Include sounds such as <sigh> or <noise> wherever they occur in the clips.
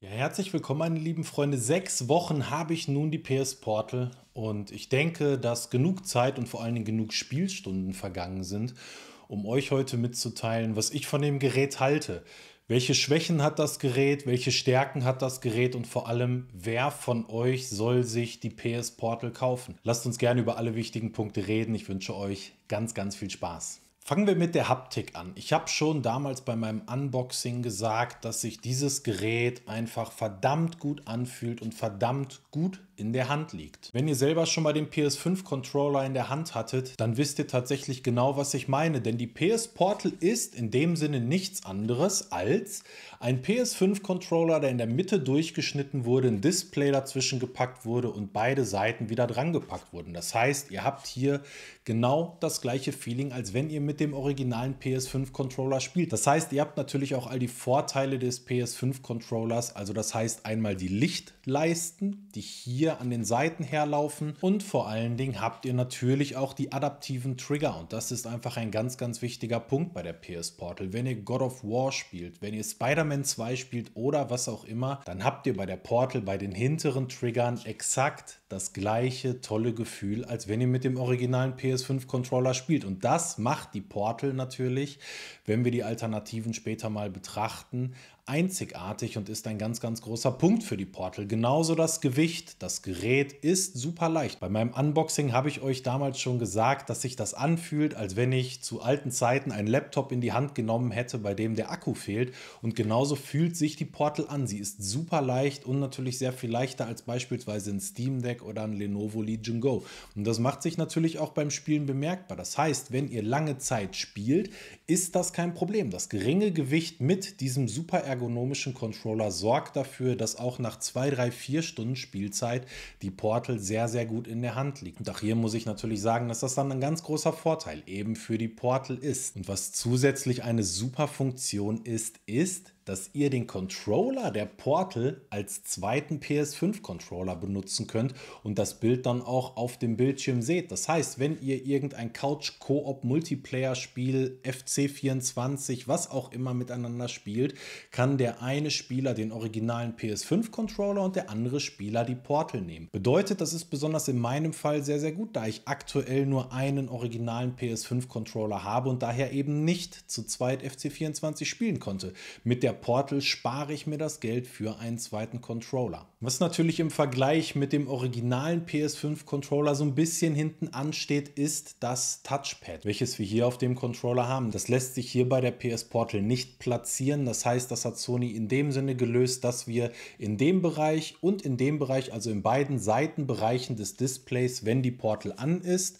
Ja, herzlich willkommen, meine lieben Freunde. Sechs Wochen habe ich nun die PS Portal und ich denke, dass genug Zeit und vor allen Dingen genug Spielstunden vergangen sind, um euch heute mitzuteilen, was ich von dem Gerät halte. Welche Schwächen hat das Gerät, welche Stärken hat das Gerät und vor allem, wer von euch soll sich die PS Portal kaufen? Lasst uns gerne über alle wichtigen Punkte reden. Ich wünsche euch ganz, ganz viel Spaß. Fangen wir mit der Haptik an. Ich habe schon damals bei meinem Unboxing gesagt, dass sich dieses Gerät einfach verdammt gut anfühlt und verdammt gut in der Hand liegt. Wenn ihr selber schon mal den PS5-Controller in der Hand hattet, dann wisst ihr tatsächlich genau, was ich meine. Denn die PS Portal ist in dem Sinne nichts anderes als ein PS5-Controller, der in der Mitte durchgeschnitten wurde, ein Display dazwischen gepackt wurde und beide Seiten wieder drangepackt wurden. Das heißt, ihr habt hier genau das gleiche Feeling, als wenn ihr mit dem originalen PS5-Controller spielt. Das heißt, ihr habt natürlich auch all die Vorteile des PS5-Controllers. Also das heißt einmal die Lichtleisten, die hier an den Seiten herlaufen. Und vor allen Dingen habt ihr natürlich auch die adaptiven Trigger. Und das ist einfach ein ganz, ganz wichtiger Punkt bei der PS Portal. Wenn ihr God of War spielt, wenn ihr Spider-Man 2 spielt oder was auch immer, dann habt ihr bei der Portal bei den hinteren Triggern exakt das gleiche tolle Gefühl, als wenn ihr mit dem originalen PS5-Controller spielt. Und das macht die Portal natürlich wenn wir die Alternativen später mal betrachten, einzigartig und ist ein ganz, ganz großer Punkt für die Portal. Genauso das Gewicht. Das Gerät ist super leicht. Bei meinem Unboxing habe ich euch damals schon gesagt, dass sich das anfühlt, als wenn ich zu alten Zeiten einen Laptop in die Hand genommen hätte, bei dem der Akku fehlt. Und genauso fühlt sich die Portal an. Sie ist super leicht und natürlich sehr viel leichter als beispielsweise ein Steam Deck oder ein Lenovo Legion Go. Und das macht sich natürlich auch beim Spielen bemerkbar. Das heißt, wenn ihr lange Zeit spielt, ist das kein Problem. Das geringe Gewicht mit diesem super ergonomischen Controller sorgt dafür, dass auch nach zwei, drei, vier Stunden Spielzeit die Portal sehr, sehr gut in der Hand liegt. Und auch hier muss ich natürlich sagen, dass das dann ein ganz großer Vorteil eben für die Portal ist. Und was zusätzlich eine super Funktion ist, ist, dass ihr den Controller der Portal als zweiten PS5-Controller benutzen könnt und das Bild dann auch auf dem Bildschirm seht. Das heißt, wenn ihr irgendein Couch-Koop-Multiplayer-Spiel, FC24, was auch immer miteinander spielt, kann der eine Spieler den originalen PS5-Controller und der andere Spieler die Portal nehmen. Bedeutet, das ist besonders in meinem Fall sehr, sehr gut, da ich aktuell nur einen originalen PS5-Controller habe und daher eben nicht zu zweit FC24 spielen konnte. Mit der Portal spare ich mir das Geld für einen zweiten Controller. Was natürlich im Vergleich mit dem originalen PS5-Controller so ein bisschen hinten ansteht, ist das Touchpad, welches wir hier auf dem Controller haben. Das lässt sich hier bei der PS Portal nicht platzieren. Das heißt, das hat Sony in dem Sinne gelöst, dass wir in dem Bereich und in dem Bereich, also in beiden Seitenbereichen des Displays, wenn die Portal an ist,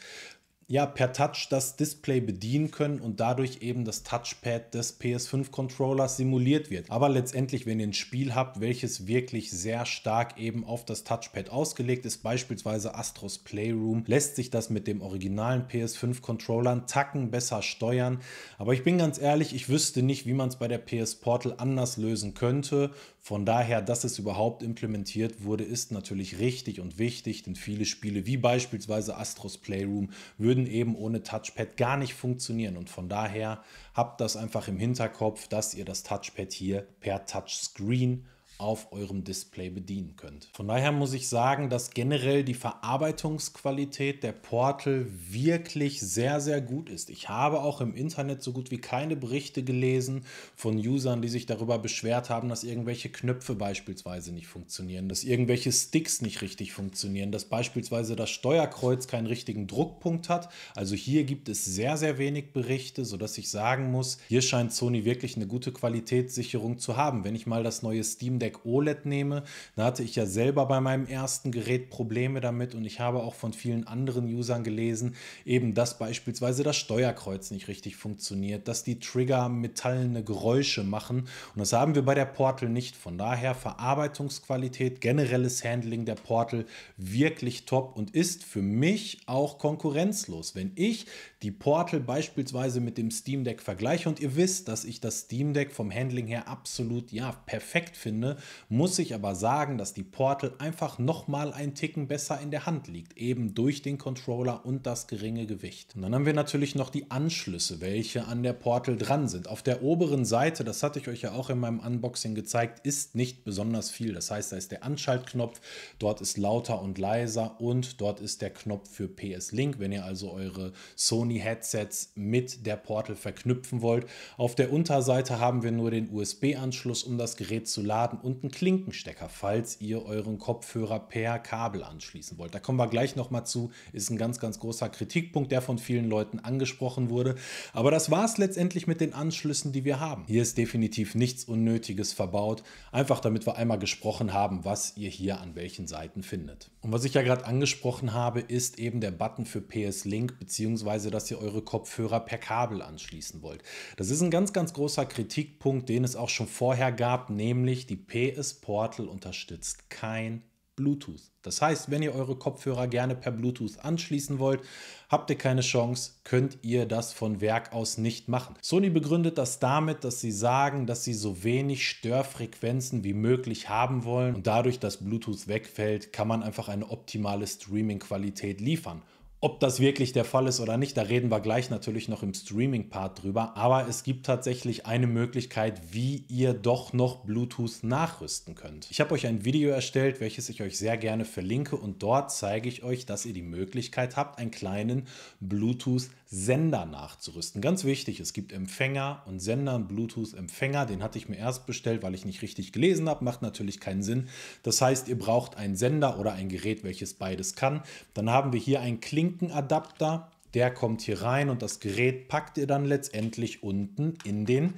ja, per Touch das Display bedienen können und dadurch eben das Touchpad des PS5-Controllers simuliert wird. Aber letztendlich, wenn ihr ein Spiel habt, welches wirklich sehr stark eben auf das Touchpad ausgelegt ist, beispielsweise Astros Playroom, lässt sich das mit dem originalen PS5-Controller Tacken besser steuern. Aber ich bin ganz ehrlich, ich wüsste nicht, wie man es bei der PS Portal anders lösen könnte. Von daher, dass es überhaupt implementiert wurde, ist natürlich richtig und wichtig, denn viele Spiele wie beispielsweise Astros Playroom würden würden eben ohne Touchpad gar nicht funktionieren. Und von daher habt das einfach im Hinterkopf, dass ihr das Touchpad hier per Touchscreen auf eurem Display bedienen könnt. Von daher muss ich sagen, dass generell die Verarbeitungsqualität der Portal wirklich sehr, sehr gut ist. Ich habe auch im Internet so gut wie keine Berichte gelesen von Usern, die sich darüber beschwert haben, dass irgendwelche Knöpfe beispielsweise nicht funktionieren, dass irgendwelche Sticks nicht richtig funktionieren, dass beispielsweise das Steuerkreuz keinen richtigen Druckpunkt hat. Also hier gibt es sehr, sehr wenig Berichte, sodass ich sagen muss, hier scheint Sony wirklich eine gute Qualitätssicherung zu haben. Wenn ich mal das neue Steam Deck Stack OLED nehme. Da hatte ich ja selber bei meinem ersten Gerät Probleme damit und ich habe auch von vielen anderen Usern gelesen, eben dass beispielsweise das Steuerkreuz nicht richtig funktioniert, dass die Trigger metallene Geräusche machen und das haben wir bei der Portal nicht. Von daher Verarbeitungsqualität, generelles Handling der Portal wirklich top und ist für mich auch konkurrenzlos. Wenn ich die Portal beispielsweise mit dem Steam Deck vergleiche und ihr wisst, dass ich das Steam Deck vom Handling her absolut ja perfekt finde, muss ich aber sagen, dass die Portal einfach nochmal einen Ticken besser in der Hand liegt, eben durch den Controller und das geringe Gewicht. Und dann haben wir natürlich noch die Anschlüsse, welche an der Portal dran sind. Auf der oberen Seite, das hatte ich euch ja auch in meinem Unboxing gezeigt, ist nicht besonders viel. Das heißt, da ist der Anschaltknopf, dort ist lauter und leiser und dort ist der Knopf für PS-Link, wenn ihr also eure Sony-Headsets mit der Portal verknüpfen wollt. Auf der Unterseite haben wir nur den USB-Anschluss, um das Gerät zu laden und einen Klinkenstecker, falls ihr euren Kopfhörer per Kabel anschließen wollt. Da kommen wir gleich nochmal zu. Ist ein ganz, ganz großer Kritikpunkt, der von vielen Leuten angesprochen wurde. Aber das war es letztendlich mit den Anschlüssen, die wir haben. Hier ist definitiv nichts Unnötiges verbaut. Einfach damit wir einmal gesprochen haben, was ihr hier an welchen Seiten findet. Und was ich ja gerade angesprochen habe, ist eben der Button für PS-Link, beziehungsweise dass ihr eure Kopfhörer per Kabel anschließen wollt. Das ist ein ganz, ganz großer Kritikpunkt, den es auch schon vorher gab, nämlich die PS PS Portal unterstützt kein Bluetooth. Das heißt, wenn ihr eure Kopfhörer gerne per Bluetooth anschließen wollt, habt ihr keine Chance, könnt ihr das von Werk aus nicht machen. Sony begründet das damit, dass sie sagen, dass sie so wenig Störfrequenzen wie möglich haben wollen und dadurch, dass Bluetooth wegfällt, kann man einfach eine optimale Streaming-Qualität liefern. Ob das wirklich der Fall ist oder nicht, da reden wir gleich natürlich noch im Streaming-Part drüber. Aber es gibt tatsächlich eine Möglichkeit, wie ihr doch noch Bluetooth nachrüsten könnt. Ich habe euch ein Video erstellt, welches ich euch sehr gerne verlinke und dort zeige ich euch, dass ihr die Möglichkeit habt, einen kleinen Bluetooth Sender nachzurüsten. Ganz wichtig, es gibt Empfänger und Sender, einen Bluetooth-Empfänger, den hatte ich mir erst bestellt, weil ich nicht richtig gelesen habe, macht natürlich keinen Sinn. Das heißt, ihr braucht einen Sender oder ein Gerät, welches beides kann. Dann haben wir hier einen Klinkenadapter, der kommt hier rein und das Gerät packt ihr dann letztendlich unten in den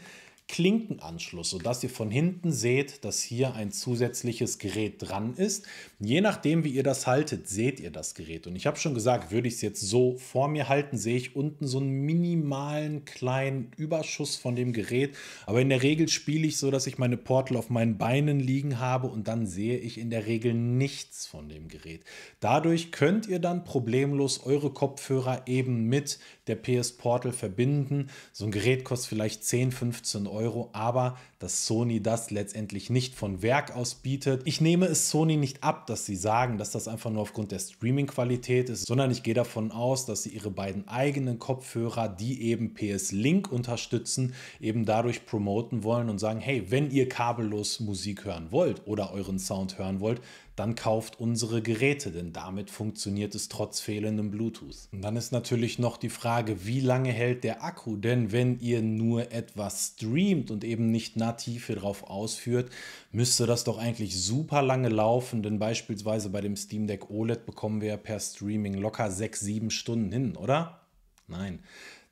Klinkenanschluss, sodass ihr von hinten seht, dass hier ein zusätzliches Gerät dran ist. Je nachdem, wie ihr das haltet, seht ihr das Gerät. Und ich habe schon gesagt, würde ich es jetzt so vor mir halten, sehe ich unten so einen minimalen kleinen Überschuss von dem Gerät. Aber in der Regel spiele ich so, dass ich meine Portal auf meinen Beinen liegen habe und dann sehe ich in der Regel nichts von dem Gerät. Dadurch könnt ihr dann problemlos eure Kopfhörer eben mit der PS Portal verbinden. So ein Gerät kostet vielleicht 10, 15 Euro, aber dass Sony das letztendlich nicht von Werk aus bietet. Ich nehme es Sony nicht ab, dass sie sagen, dass das einfach nur aufgrund der Streaming-Qualität ist, sondern ich gehe davon aus, dass sie ihre beiden eigenen Kopfhörer, die eben PS Link unterstützen, eben dadurch promoten wollen und sagen, hey, wenn ihr kabellos Musik hören wollt oder euren Sound hören wollt, dann kauft unsere Geräte, denn damit funktioniert es trotz fehlendem Bluetooth. Und dann ist natürlich noch die Frage, wie lange hält der Akku? Denn wenn ihr nur etwas streamt und eben nicht nativ hier drauf ausführt, müsste das doch eigentlich super lange laufen, denn beispielsweise bei dem Steam Deck OLED bekommen wir per Streaming locker 6, 7 Stunden hin, oder? Nein,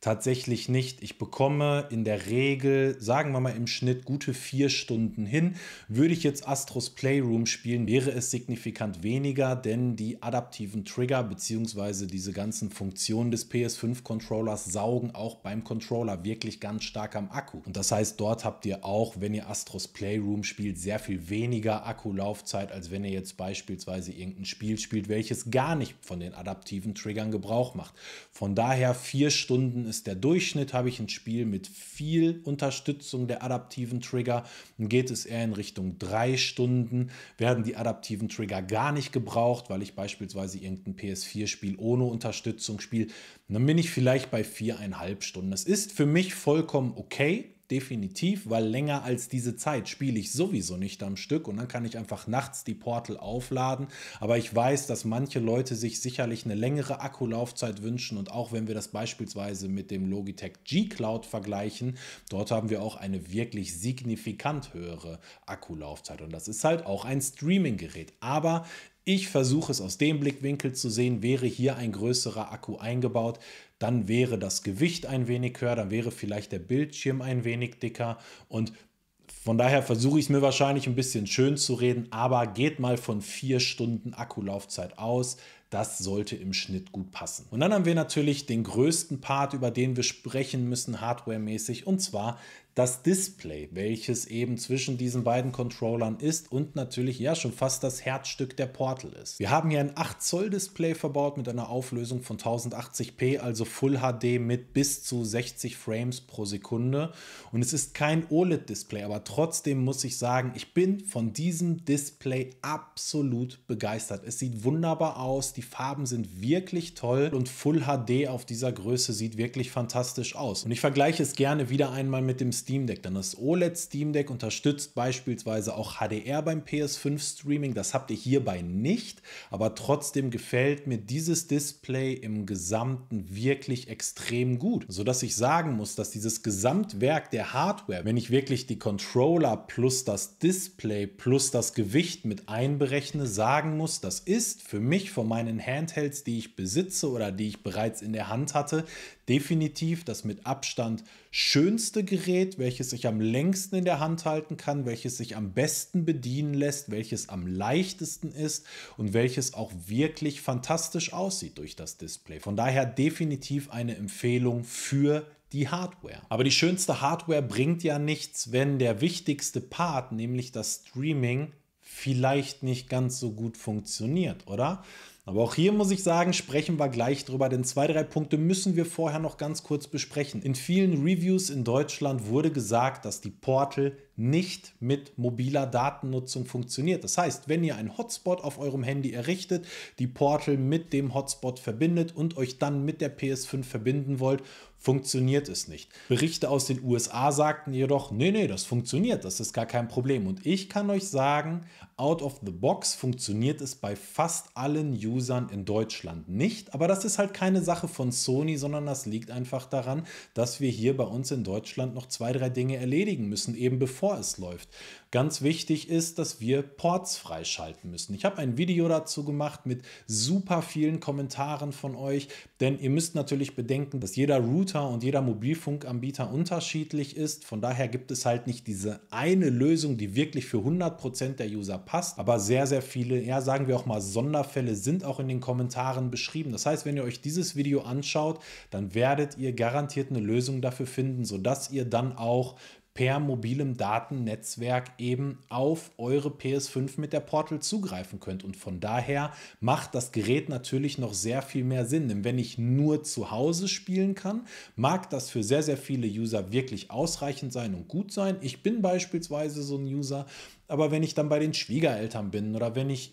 tatsächlich nicht. Ich bekomme in der Regel, sagen wir mal im Schnitt, gute vier Stunden hin. Würde ich jetzt Astros Playroom spielen, wäre es signifikant weniger, denn die adaptiven Trigger bzw. diese ganzen Funktionen des PS5-Controllers saugen auch beim Controller wirklich ganz stark am Akku. Und das heißt, dort habt ihr auch, wenn ihr Astros Playroom spielt, sehr viel weniger Akkulaufzeit, als wenn ihr jetzt beispielsweise irgendein Spiel spielt, welches gar nicht von den adaptiven Triggern Gebrauch macht. Von daher vier Stunden ist der Durchschnitt, habe ich ein Spiel mit viel Unterstützung der adaptiven Trigger, dann geht es eher in Richtung drei Stunden, werden die adaptiven Trigger gar nicht gebraucht, weil ich beispielsweise irgendein PS4-Spiel ohne Unterstützung spiele, dann bin ich vielleicht bei viereinhalb Stunden. Das ist für mich vollkommen okay definitiv, weil länger als diese Zeit spiele ich sowieso nicht am Stück und dann kann ich einfach nachts die Portal aufladen. Aber ich weiß, dass manche Leute sich sicherlich eine längere Akkulaufzeit wünschen und auch wenn wir das beispielsweise mit dem Logitech G Cloud vergleichen, dort haben wir auch eine wirklich signifikant höhere Akkulaufzeit und das ist halt auch ein Streaming-Gerät. Aber ich versuche es aus dem Blickwinkel zu sehen, wäre hier ein größerer Akku eingebaut, dann wäre das Gewicht ein wenig höher, dann wäre vielleicht der Bildschirm ein wenig dicker und von daher versuche ich es mir wahrscheinlich ein bisschen schön zu reden, aber geht mal von vier Stunden Akkulaufzeit aus. Das sollte im Schnitt gut passen. Und dann haben wir natürlich den größten Part, über den wir sprechen müssen, hardwaremäßig, und zwar das Display, welches eben zwischen diesen beiden Controllern ist und natürlich ja schon fast das Herzstück der Portal ist. Wir haben hier ein 8 Zoll Display verbaut mit einer Auflösung von 1080p, also Full HD mit bis zu 60 Frames pro Sekunde und es ist kein OLED Display, aber trotzdem muss ich sagen, ich bin von diesem Display absolut begeistert. Es sieht wunderbar aus, die Farben sind wirklich toll und Full HD auf dieser Größe sieht wirklich fantastisch aus. Und ich vergleiche es gerne wieder einmal mit dem Steam Steam Deck, denn das OLED Steam Deck unterstützt beispielsweise auch HDR beim PS5 Streaming. Das habt ihr hierbei nicht, aber trotzdem gefällt mir dieses Display im Gesamten wirklich extrem gut, sodass ich sagen muss, dass dieses Gesamtwerk der Hardware, wenn ich wirklich die Controller plus das Display plus das Gewicht mit einberechne, sagen muss, das ist für mich von meinen Handhelds, die ich besitze oder die ich bereits in der Hand hatte, definitiv das mit Abstand schönste Gerät, welches ich am längsten in der Hand halten kann, welches sich am besten bedienen lässt, welches am leichtesten ist und welches auch wirklich fantastisch aussieht durch das Display. Von daher definitiv eine Empfehlung für die Hardware. Aber die schönste Hardware bringt ja nichts, wenn der wichtigste Part, nämlich das Streaming, vielleicht nicht ganz so gut funktioniert, oder? Aber auch hier muss ich sagen, sprechen wir gleich drüber, denn zwei, drei Punkte müssen wir vorher noch ganz kurz besprechen. In vielen Reviews in Deutschland wurde gesagt, dass die Portal nicht mit mobiler Datennutzung funktioniert. Das heißt, wenn ihr einen Hotspot auf eurem Handy errichtet, die Portal mit dem Hotspot verbindet und euch dann mit der PS5 verbinden wollt, funktioniert es nicht. Berichte aus den USA sagten jedoch, nee, nee, das funktioniert, das ist gar kein Problem. Und ich kann euch sagen, out of the box funktioniert es bei fast allen Usern in Deutschland nicht. Aber das ist halt keine Sache von Sony, sondern das liegt einfach daran, dass wir hier bei uns in Deutschland noch zwei, drei Dinge erledigen müssen, eben bevor es läuft. Ganz wichtig ist, dass wir Ports freischalten müssen. Ich habe ein Video dazu gemacht mit super vielen Kommentaren von euch, denn ihr müsst natürlich bedenken, dass jeder Router und jeder Mobilfunkanbieter unterschiedlich ist. Von daher gibt es halt nicht diese eine Lösung, die wirklich für 100% der User verpasst. Aber sehr, sehr viele, ja, sagen wir auch mal, Sonderfälle sind auch in den Kommentaren beschrieben. Das heißt, wenn ihr euch dieses Video anschaut, dann werdet ihr garantiert eine Lösung dafür finden, sodass ihr dann auch per mobilem Datennetzwerk eben auf eure PS5 mit der Portal zugreifen könnt. Und von daher macht das Gerät natürlich noch sehr viel mehr Sinn. Denn wenn ich nur zu Hause spielen kann, mag das für sehr, sehr viele User wirklich ausreichend sein und gut sein. Ich bin beispielsweise so ein User, aber wenn ich dann bei den Schwiegereltern bin oder wenn ich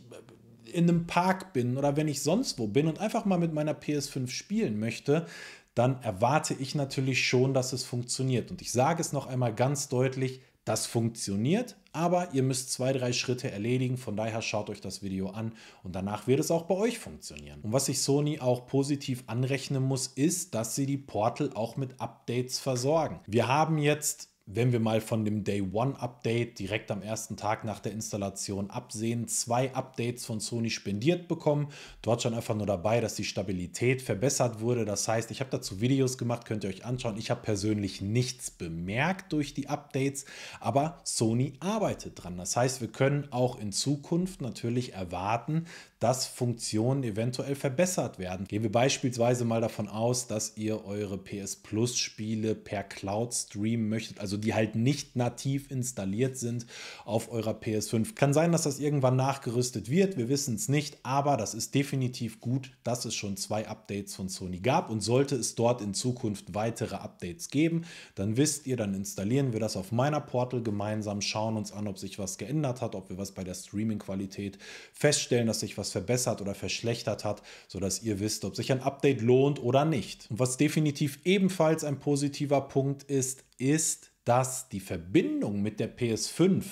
äh, in einem Park bin oder wenn ich sonst wo bin und einfach mal mit meiner PS5 spielen möchte, dann erwarte ich natürlich schon, dass es funktioniert. Und ich sage es noch einmal ganz deutlich, das funktioniert, aber ihr müsst zwei, drei Schritte erledigen. Von daher schaut euch das Video an und danach wird es auch bei euch funktionieren. Und was ich Sony auch positiv anrechnen muss, ist, dass sie die Portal auch mit Updates versorgen. Wir haben jetzt wenn wir mal von dem Day One Update direkt am ersten Tag nach der Installation absehen, zwei Updates von Sony spendiert bekommen. Dort stand einfach nur dabei, dass die Stabilität verbessert wurde. Das heißt, ich habe dazu Videos gemacht, könnt ihr euch anschauen. Ich habe persönlich nichts bemerkt durch die Updates, aber Sony arbeitet dran. Das heißt, wir können auch in Zukunft natürlich erwarten, dass Funktionen eventuell verbessert werden. Gehen wir beispielsweise mal davon aus, dass ihr eure PS Plus Spiele per Cloud streamen möchtet, also also die halt nicht nativ installiert sind auf eurer PS5. Kann sein, dass das irgendwann nachgerüstet wird, wir wissen es nicht, aber das ist definitiv gut, dass es schon zwei Updates von Sony gab und sollte es dort in Zukunft weitere Updates geben, dann wisst ihr, dann installieren wir das auf meiner Portal gemeinsam, schauen uns an, ob sich was geändert hat, ob wir was bei der Streaming-Qualität feststellen, dass sich was verbessert oder verschlechtert hat, sodass ihr wisst, ob sich ein Update lohnt oder nicht. Und was definitiv ebenfalls ein positiver Punkt ist, ist, dass die Verbindung mit der PS5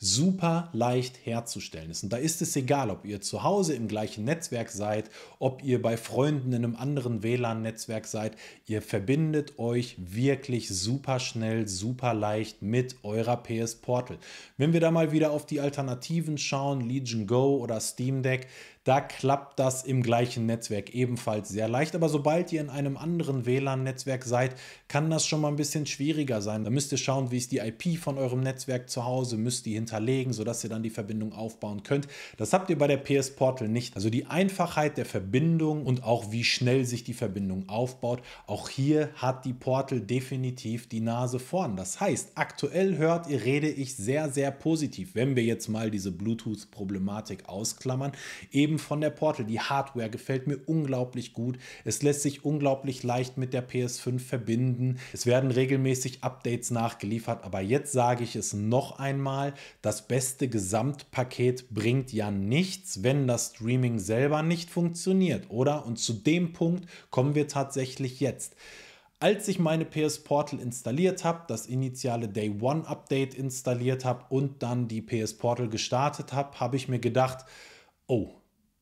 super leicht herzustellen ist. Und da ist es egal, ob ihr zu Hause im gleichen Netzwerk seid, ob ihr bei Freunden in einem anderen WLAN-Netzwerk seid. Ihr verbindet euch wirklich super schnell, super leicht mit eurer PS Portal. Wenn wir da mal wieder auf die Alternativen schauen, Legion Go oder Steam Deck, da klappt das im gleichen Netzwerk ebenfalls sehr leicht. Aber sobald ihr in einem anderen WLAN-Netzwerk seid, kann das schon mal ein bisschen schwieriger sein. Da müsst ihr schauen, wie ist die IP von eurem Netzwerk zu Hause, müsst ihr hinterlegen, sodass ihr dann die Verbindung aufbauen könnt. Das habt ihr bei der PS Portal nicht. Also die Einfachheit der Verbindung und auch wie schnell sich die Verbindung aufbaut, auch hier hat die Portal definitiv die Nase vorn. Das heißt, aktuell hört ihr, rede ich sehr, sehr positiv, wenn wir jetzt mal diese Bluetooth-Problematik ausklammern. Eben eben von der Portal. Die Hardware gefällt mir unglaublich gut. Es lässt sich unglaublich leicht mit der PS5 verbinden. Es werden regelmäßig Updates nachgeliefert, aber jetzt sage ich es noch einmal, das beste Gesamtpaket bringt ja nichts, wenn das Streaming selber nicht funktioniert, oder? Und zu dem Punkt kommen wir tatsächlich jetzt. Als ich meine PS Portal installiert habe, das initiale Day One Update installiert habe und dann die PS Portal gestartet habe, habe ich mir gedacht, oh,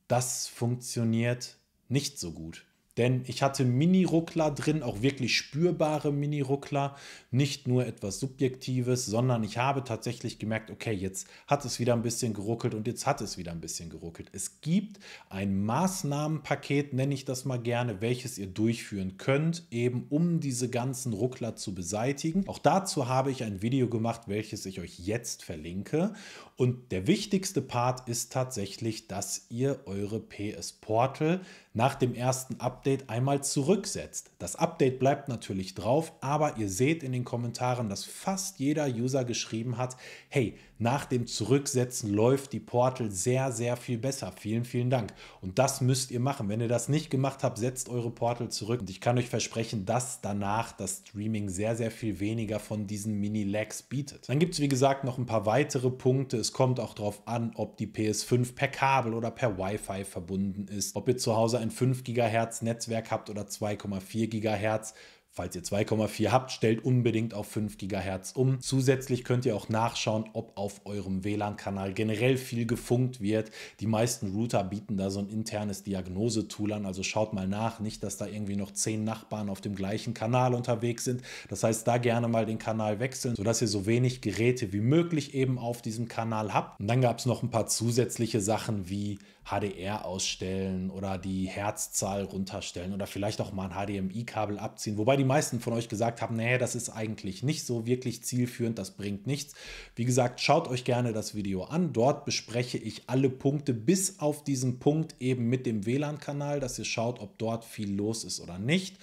das funktioniert nicht so gut. Denn ich hatte Mini-Ruckler drin, auch wirklich spürbare Mini-Ruckler, nicht nur etwas Subjektives, sondern ich habe tatsächlich gemerkt, okay, jetzt hat es wieder ein bisschen geruckelt und jetzt hat es wieder ein bisschen geruckelt. Es gibt ein Maßnahmenpaket, nenne ich das mal gerne, welches ihr durchführen könnt, eben um diese ganzen Ruckler zu beseitigen. Auch dazu habe ich ein Video gemacht, welches ich euch jetzt verlinke. Und der wichtigste Part ist tatsächlich, dass ihr eure PS Portal nach dem ersten Update einmal zurücksetzt. Das Update bleibt natürlich drauf, aber ihr seht in den Kommentaren, dass fast jeder User geschrieben hat, hey, nach dem Zurücksetzen läuft die Portal sehr, sehr viel besser. Vielen, vielen Dank. Und das müsst ihr machen. Wenn ihr das nicht gemacht habt, setzt eure Portal zurück. Und ich kann euch versprechen, dass danach das Streaming sehr, sehr viel weniger von diesen Mini-Lags bietet. Dann gibt es, wie gesagt, noch ein paar weitere Punkte. Es kommt auch darauf an, ob die PS5 per Kabel oder per Wi-Fi verbunden ist, ob ihr zu Hause ein 5 GHz Netzwerk habt oder 2,4 GHz. Falls ihr 2,4 habt, stellt unbedingt auf 5 GHz um. Zusätzlich könnt ihr auch nachschauen, ob auf eurem WLAN-Kanal generell viel gefunkt wird. Die meisten Router bieten da so ein internes Diagnosetool an, also schaut mal nach, nicht, dass da irgendwie noch 10 Nachbarn auf dem gleichen Kanal unterwegs sind. Das heißt, da gerne mal den Kanal wechseln, sodass ihr so wenig Geräte wie möglich eben auf diesem Kanal habt. Und dann gab es noch ein paar zusätzliche Sachen wie HDR ausstellen oder die Herzzahl runterstellen oder vielleicht auch mal ein HDMI-Kabel abziehen, wobei die meisten von euch gesagt haben, nee, das ist eigentlich nicht so wirklich zielführend, das bringt nichts. Wie gesagt, schaut euch gerne das Video an. Dort bespreche ich alle Punkte bis auf diesen Punkt eben mit dem WLAN-Kanal, dass ihr schaut, ob dort viel los ist oder nicht.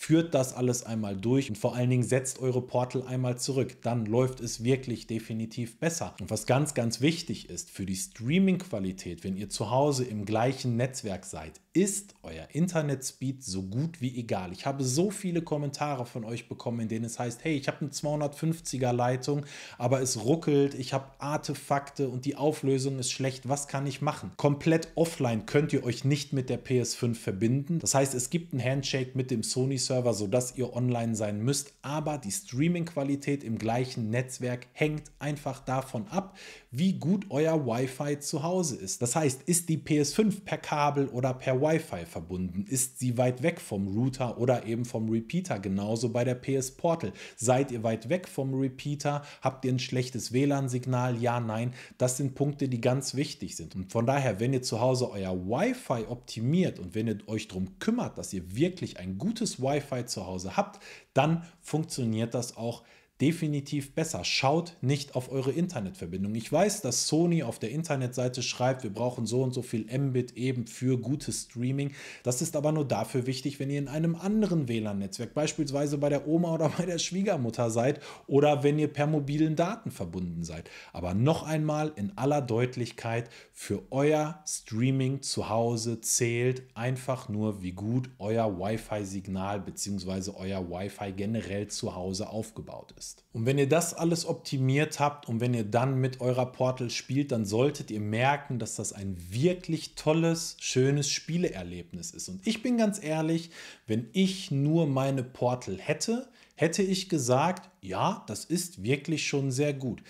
Führt das alles einmal durch und vor allen Dingen setzt eure Portal einmal zurück. Dann läuft es wirklich definitiv besser. Und was ganz, ganz wichtig ist für die Streaming-Qualität, wenn ihr zu Hause im gleichen Netzwerk seid, ist euer Internetspeed so gut wie egal. Ich habe so viele Kommentare von euch bekommen, in denen es heißt, hey, ich habe eine 250er Leitung, aber es ruckelt, ich habe Artefakte und die Auflösung ist schlecht. Was kann ich machen? Komplett offline könnt ihr euch nicht mit der PS5 verbinden. Das heißt, es gibt ein Handshake mit dem Sony Server, sodass ihr online sein müsst, aber die Streaming-Qualität im gleichen Netzwerk hängt einfach davon ab, wie gut euer Wi-Fi zu Hause ist. Das heißt, ist die PS5 per Kabel oder per Wi-Fi verbunden? Ist sie weit weg vom Router oder eben vom Repeater? Genauso bei der PS Portal. Seid ihr weit weg vom Repeater? Habt ihr ein schlechtes WLAN-Signal? Ja, nein. Das sind Punkte, die ganz wichtig sind. Und von daher, wenn ihr zu Hause euer Wi-Fi optimiert und wenn ihr euch darum kümmert, dass ihr wirklich ein gutes Wi-Fi Wi-Fi zu Hause habt, dann funktioniert das auch definitiv besser. Schaut nicht auf eure Internetverbindung. Ich weiß, dass Sony auf der Internetseite schreibt, wir brauchen so und so viel Mbit eben für gutes Streaming. Das ist aber nur dafür wichtig, wenn ihr in einem anderen WLAN-Netzwerk, beispielsweise bei der Oma oder <laughs> bei der Schwiegermutter seid oder wenn ihr per mobilen Daten verbunden seid. Aber noch einmal in aller Deutlichkeit, für euer Streaming zu Hause zählt einfach nur, wie gut euer Wi-Fi-Signal bzw. euer Wi-Fi generell zu Hause aufgebaut ist ist. Und wenn ihr das alles optimiert habt und wenn ihr dann mit eurer Portal spielt, dann solltet ihr merken, dass das ein wirklich tolles, schönes Spieleerlebnis ist. Und ich bin ganz ehrlich, wenn ich nur meine Portal hätte, hätte ich gesagt, ja, das ist wirklich schon sehr gut.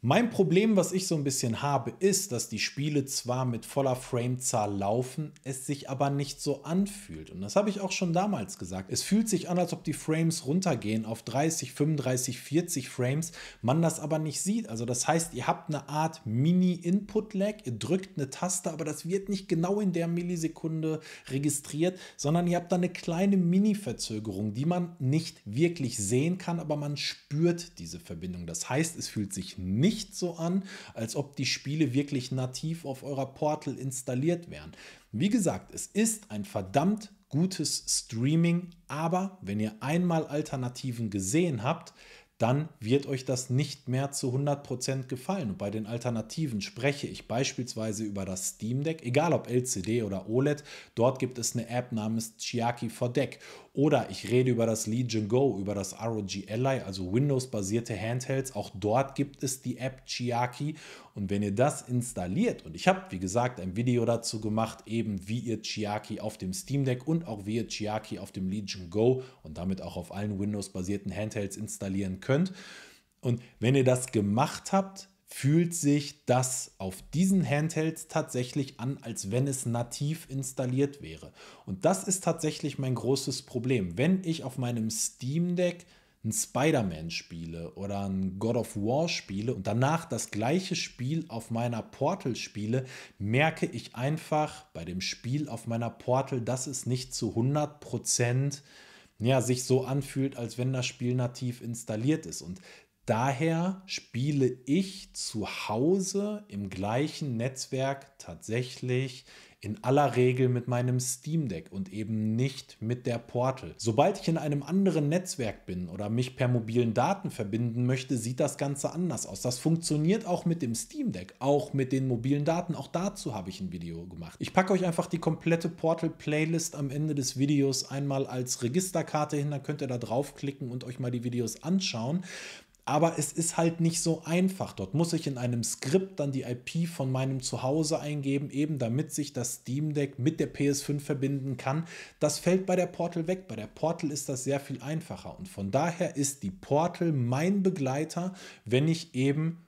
Mein Problem, was ich so ein bisschen habe, ist, dass die Spiele zwar mit voller Framezahl laufen, es sich aber nicht so anfühlt. Und das habe ich auch schon damals gesagt. Es fühlt sich an, als ob die Frames runtergehen auf 30, 35, 40 Frames, man das aber nicht sieht. Also das heißt, ihr habt eine Art Mini-Input-Lag, ihr drückt eine Taste, aber das wird nicht genau in der Millisekunde registriert, sondern ihr habt da eine kleine Mini-Verzögerung, die man nicht wirklich sehen kann, aber man spürt diese Verbindung. Das heißt, es fühlt sich nicht nicht so an, als ob die Spiele wirklich nativ auf eurer Portal installiert wären. Wie gesagt, es ist ein verdammt gutes Streaming, aber wenn ihr einmal Alternativen gesehen habt, dann wird euch das nicht mehr zu 100% gefallen. Und bei den Alternativen spreche ich beispielsweise über das Steam Deck, egal ob LCD oder OLED. Dort gibt es eine App namens Chiaki for Deck. Oder ich rede über das Legion Go, über das ROG Ally, also Windows-basierte Handhelds. Auch dort gibt es die App Chiaki. Und wenn ihr das installiert, und ich habe, wie gesagt, ein Video dazu gemacht, eben wie ihr Chiaki auf dem Steam Deck und auch wie ihr Chiaki auf dem Legion Go und damit auch auf allen Windows-basierten Handhelds installieren könnt. Und wenn ihr das gemacht habt, fühlt sich das auf diesen Handhelds tatsächlich an, als wenn es nativ installiert wäre. Und das ist tatsächlich mein großes Problem. Wenn ich auf meinem Steam Deck ein Spider-Man spiele oder ein God of War spiele und danach das gleiche Spiel auf meiner Portal spiele, merke ich einfach bei dem Spiel auf meiner Portal, dass es nicht zu 100 Prozent ja, sich so anfühlt, als wenn das Spiel nativ installiert ist. Und Daher spiele ich zu Hause im gleichen Netzwerk tatsächlich in aller Regel mit meinem Steam Deck und eben nicht mit der Portal. Sobald ich in einem anderen Netzwerk bin oder mich per mobilen Daten verbinden möchte, sieht das Ganze anders aus. Das funktioniert auch mit dem Steam Deck, auch mit den mobilen Daten. Auch dazu habe ich ein Video gemacht. Ich packe euch einfach die komplette Portal-Playlist am Ende des Videos einmal als Registerkarte hin, dann könnt ihr da draufklicken und euch mal die Videos anschauen. Aber es ist halt nicht so einfach. Dort muss ich in einem Skript dann die IP von meinem Zuhause eingeben, eben damit sich das Steam Deck mit der PS5 verbinden kann. Das fällt bei der Portal weg. Bei der Portal ist das sehr viel einfacher. Und von daher ist die Portal mein Begleiter, wenn ich eben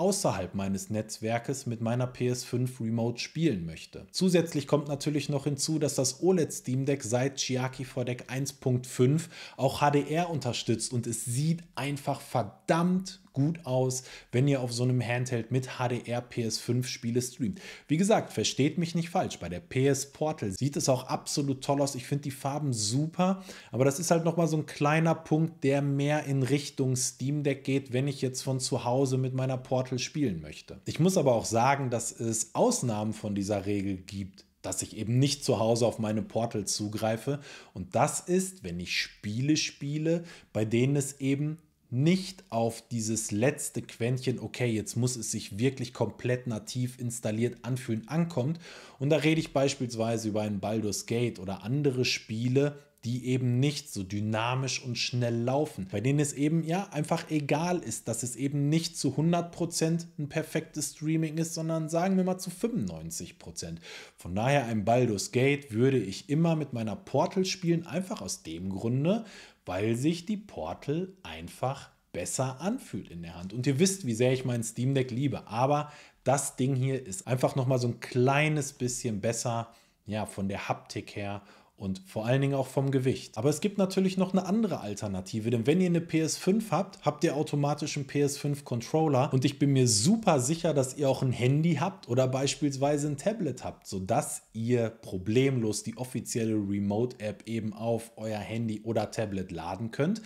außerhalb meines Netzwerkes mit meiner PS5 Remote spielen möchte. Zusätzlich kommt natürlich noch hinzu, dass das OLED Steam Deck seit Chiaki for Deck 1.5 auch HDR unterstützt und es sieht einfach verdammt gut aus, wenn ihr auf so einem Handheld mit HDR PS5 Spiele streamt. Wie gesagt, versteht mich nicht falsch, bei der PS Portal sieht es auch absolut toll aus. Ich finde die Farben super, aber das ist halt nochmal so ein kleiner Punkt, der mehr in Richtung Steam Deck geht, wenn ich jetzt von zu Hause mit meiner Portal spielen möchte. Ich muss aber auch sagen, dass es Ausnahmen von dieser Regel gibt dass ich eben nicht zu Hause auf meine Portal zugreife. Und das ist, wenn ich Spiele spiele, bei denen es eben nicht auf dieses letzte Quäntchen, okay, jetzt muss es sich wirklich komplett nativ installiert anfühlen, ankommt. Und da rede ich beispielsweise über einen Baldur's Gate oder andere Spiele, die eben nicht so dynamisch und schnell laufen, bei denen es eben ja einfach egal ist, dass es eben nicht zu 100% ein perfektes Streaming ist, sondern sagen wir mal zu 95%. Von daher ein Baldur's Gate würde ich immer mit meiner Portal spielen, einfach aus dem Grunde, weil sich die Portal einfach besser anfühlt in der Hand. Und ihr wisst, wie sehr ich meinen Steam Deck liebe, aber das Ding hier ist einfach nochmal so ein kleines bisschen besser, ja, von der Haptik her und vor allen Dingen auch vom Gewicht. Aber es gibt natürlich noch eine andere Alternative, denn wenn ihr eine PS5 habt, habt ihr automatisch einen PS5-Controller und ich bin mir super sicher, dass ihr auch ein Handy habt oder beispielsweise ein Tablet habt, sodass ihr problemlos die offizielle Remote-App eben auf euer Handy oder Tablet laden könnt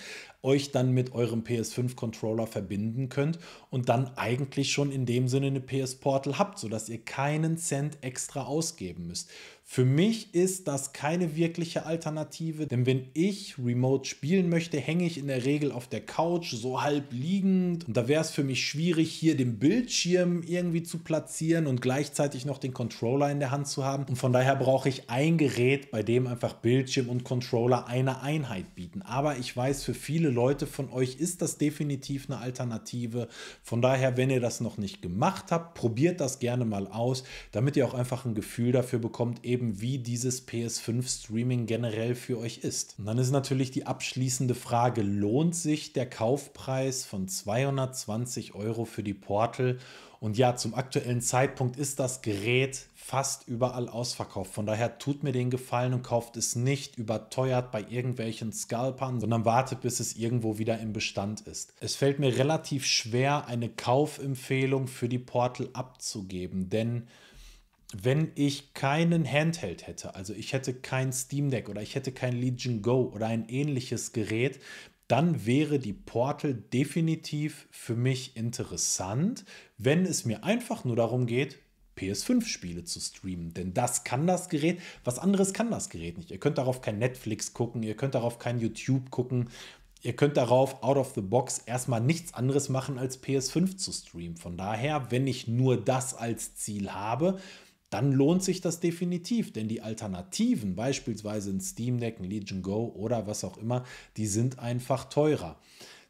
euch dann mit eurem PS5-Controller verbinden könnt und dann eigentlich schon in dem Sinne eine PS Portal habt, sodass ihr keinen Cent extra ausgeben müsst. Für mich ist das keine wirkliche Alternative, denn wenn ich remote spielen möchte, hänge ich in der Regel auf der Couch so halb liegend und da wäre es für mich schwierig, hier den Bildschirm irgendwie zu platzieren und gleichzeitig noch den Controller in der Hand zu haben und von daher brauche ich ein Gerät, bei dem einfach Bildschirm und Controller eine Einheit bieten. Aber ich weiß, für viele Leute von euch ist das definitiv eine Alternative. Von daher, wenn ihr das noch nicht gemacht habt, probiert das gerne mal aus, damit ihr auch einfach ein Gefühl dafür bekommt, eben wie dieses PS5-Streaming generell für euch ist. Und dann ist natürlich die abschließende Frage, lohnt sich der Kaufpreis von 220 Euro für die Portal? Und ja, zum aktuellen Zeitpunkt ist das Gerät fast überall ausverkauft. Von daher tut mir den Gefallen und kauft es nicht überteuert bei irgendwelchen Scalpern, sondern wartet, bis es irgendwo wieder im Bestand ist. Es fällt mir relativ schwer, eine Kaufempfehlung für die Portal abzugeben, denn wenn ich keinen Handheld hätte, also ich hätte kein Steam Deck oder ich hätte kein Legion Go oder ein ähnliches Gerät, dann wäre die Portal definitiv für mich interessant, wenn es mir einfach nur darum geht, PS5-Spiele zu streamen. Denn das kann das Gerät, was anderes kann das Gerät nicht. Ihr könnt darauf kein Netflix gucken, ihr könnt darauf kein YouTube gucken, ihr könnt darauf out of the box erstmal nichts anderes machen, als PS5 zu streamen. Von daher, wenn ich nur das als Ziel habe, dann lohnt sich das definitiv, denn die Alternativen, beispielsweise ein Steam Deck, ein Legion Go oder was auch immer, die sind einfach teurer.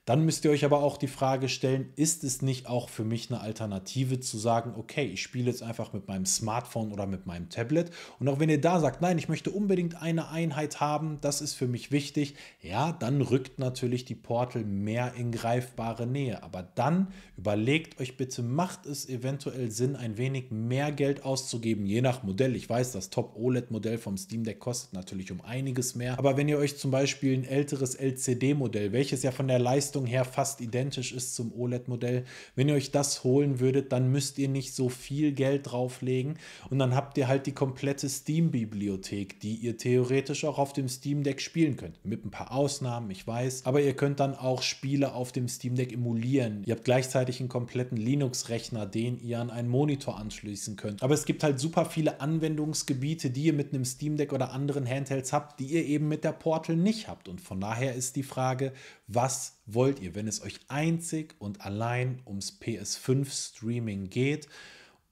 Dann müsst ihr euch aber auch die Frage stellen, ist es nicht auch für mich eine Alternative zu sagen, okay, ich spiele jetzt einfach mit meinem Smartphone oder mit meinem Tablet. Und auch wenn ihr da sagt, nein, ich möchte unbedingt eine Einheit haben, das ist für mich wichtig, ja, dann rückt natürlich die Portal mehr in greifbare Nähe. Aber dann überlegt euch bitte, macht es eventuell Sinn, ein wenig mehr Geld auszugeben, je nach Modell. Ich weiß, das Top-OLED-Modell vom Steam Deck kostet natürlich um einiges mehr. Aber wenn ihr euch zum Beispiel ein älteres LCD-Modell, welches ja von der Leistung Leistung her fast identisch ist zum OLED-Modell. Wenn ihr euch das holen würdet, dann müsst ihr nicht so viel Geld drauflegen und dann habt ihr halt die komplette Steam-Bibliothek, die ihr theoretisch auch auf dem Steam Deck spielen könnt. Mit ein paar Ausnahmen, ich weiß, aber ihr könnt dann auch Spiele auf dem Steam Deck emulieren. Ihr habt gleichzeitig einen kompletten Linux-Rechner, den ihr an einen Monitor anschließen könnt. Aber es gibt halt super viele Anwendungsgebiete, die ihr mit einem Steam Deck oder anderen Handhelds habt, die ihr eben mit der Portal nicht habt. Und von daher ist die Frage, was wollt ihr, wenn es euch einzig und allein ums PS5-Streaming geht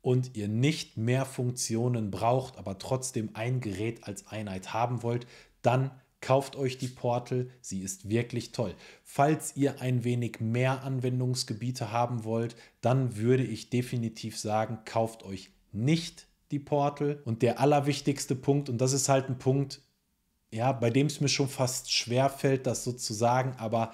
und ihr nicht mehr Funktionen braucht, aber trotzdem ein Gerät als Einheit haben wollt, dann Kauft euch die Portal, sie ist wirklich toll. Falls ihr ein wenig mehr Anwendungsgebiete haben wollt, dann würde ich definitiv sagen, kauft euch nicht die Portal. Und der allerwichtigste Punkt, und das ist halt ein Punkt, ja, bei dem es mir schon fast schwer fällt, das sozusagen, aber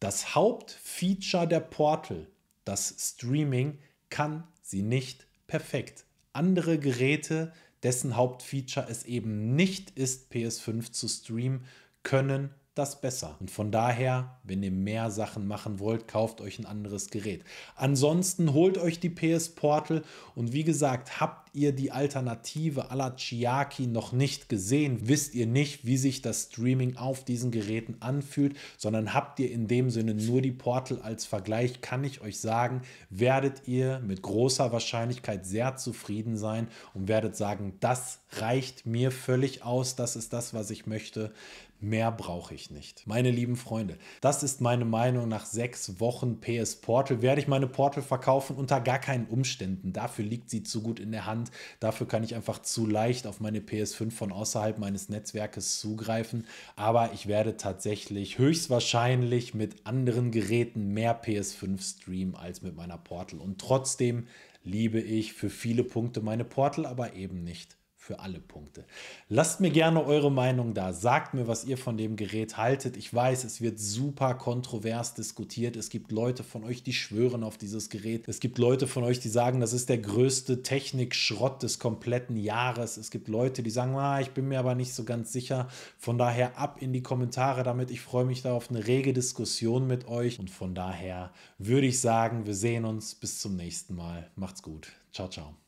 das Hauptfeature der Portal, das Streaming, kann sie nicht perfekt. Andere Geräte, dessen Hauptfeature es eben nicht ist, PS5 zu streamen, können das besser. Und von daher, wenn ihr mehr Sachen machen wollt, kauft euch ein anderes Gerät. Ansonsten holt euch die PS Portal und wie gesagt, habt ihr die Alternative aller Chiaki noch nicht gesehen? Wisst ihr nicht, wie sich das Streaming auf diesen Geräten anfühlt, sondern habt ihr in dem Sinne nur die Portal als Vergleich, kann ich euch sagen, werdet ihr mit großer Wahrscheinlichkeit sehr zufrieden sein und werdet sagen, das reicht mir völlig aus, das ist das, was ich möchte. Mehr brauche ich nicht. Meine lieben Freunde, das ist meine Meinung. Nach sechs Wochen PS Portal werde ich meine Portal verkaufen unter gar keinen Umständen. Dafür liegt sie zu gut in der Hand Hand. Dafür kann ich einfach zu leicht auf meine PS5 von außerhalb meines Netzwerkes zugreifen. Aber ich werde tatsächlich höchstwahrscheinlich mit anderen Geräten mehr PS5 streamen als mit meiner Portal. Und trotzdem liebe ich für viele Punkte meine Portal, aber eben nicht für alle Punkte. Lasst mir gerne eure Meinung da. Sagt mir, was ihr von dem Gerät haltet. Ich weiß, es wird super kontrovers diskutiert. Es gibt Leute von euch, die schwören auf dieses Gerät. Es gibt Leute von euch, die sagen, das ist der größte Technikschrott des kompletten Jahres. Es gibt Leute, die sagen, ah, ich bin mir aber nicht so ganz sicher. Von daher ab in die Kommentare damit. Ich freue mich da auf eine rege Diskussion mit euch. Und von daher würde ich sagen, wir sehen uns. Bis zum nächsten Mal. Macht's gut. Ciao, ciao.